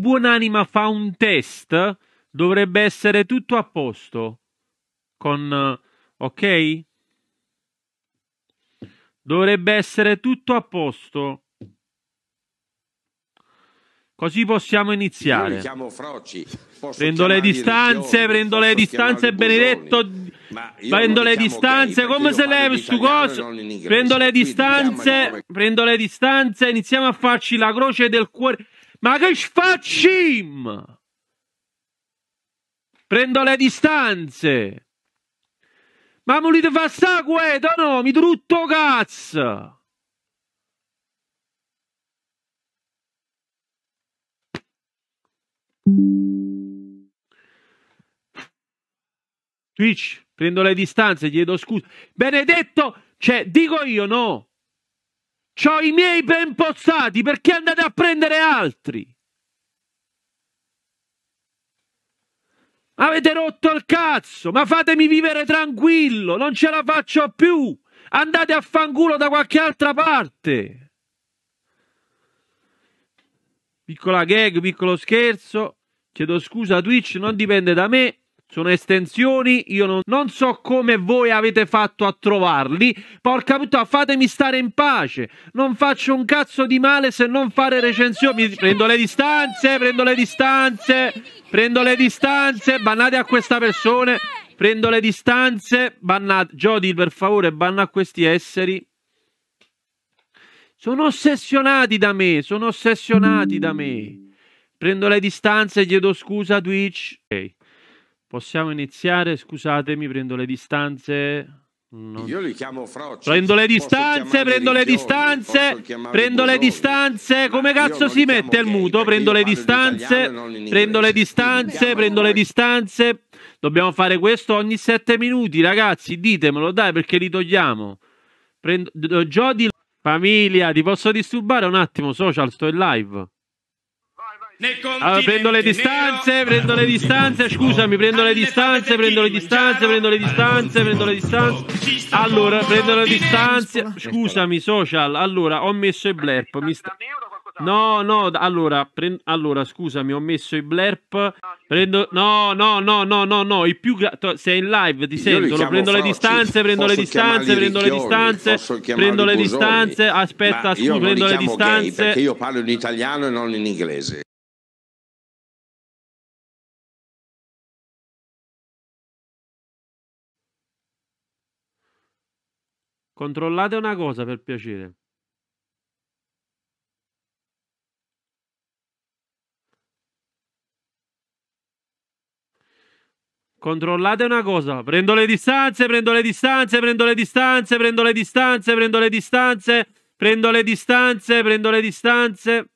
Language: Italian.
buonanima fa un test, dovrebbe essere tutto a posto. Con ok? Dovrebbe essere tutto a posto. Così possiamo iniziare. Io mi chiamo Froci. Posso prendo le distanze, prendo le distanze, Benedetto. Prendo le distanze, come se lei su cosa? Prendo le distanze, prendo le distanze, iniziamo a farci la croce del cuore ma che facciamo? Prendo le distanze. Ma mi dite fa sta queta, no? Mi trutto cazzo! Twitch, prendo le distanze, chiedo scusa. Benedetto, cioè, dico io no. Ho i miei ben pozzati, perché andate a prendere altri? Avete rotto il cazzo, ma fatemi vivere tranquillo, non ce la faccio più. Andate a fanculo da qualche altra parte. Piccola gag, piccolo scherzo. Chiedo scusa a Twitch, non dipende da me sono estensioni, io non, non, so come voi avete fatto a trovarli. Porca puttana, fatemi stare in pace. Non faccio un cazzo di male se non fare recensioni. Prendo le distanze, prendo le distanze, prendo le distanze. Bannate a questa persona. Prendo le distanze. Bannate. Jody, per favore, banna questi esseri. Sono ossessionati da me, sono ossessionati da me. Prendo le distanze, chiedo scusa a Twitch. Ok. Possiamo iniziare, scusatemi, prendo le distanze. Non... Io li chiamo Frocio. Prendo le distanze, prendo le distanze, prendo le distanze. Come cazzo si mette il muto? Prendo le distanze, prendo le distanze, prendo le distanze. Dobbiamo fare questo ogni sette minuti, ragazzi. Ditemelo, dai, perché li togliamo. Prendo... Jody, famiglia, ti posso disturbare un attimo, social, sto in live. Allora, prendo le distanze, prendo le distanze, scusami, prendo le distanze, prendo le distanze, prendo le distanze, prendo le distanze. Allora, prendo le distanze. Scusami, social. Allora, ho messo i blurp. Mi sta... No, no, allora, pre... allora, scusami, ho messo i blurp. Prendo... No, no, no, no, no, no, i più gra... sei in live, ti sentono. Prendo le distanze, prendo le distanze, prendo le distanze, prendo le distanze. Aspetta, scusa, prendo le distanze. io parlo in italiano e non in inglese. Controllate una cosa per piacere. Controllate una cosa. Prendo le distanze, prendo le distanze, prendo le distanze, prendo le distanze, prendo le distanze, prendo le distanze, prendo le distanze.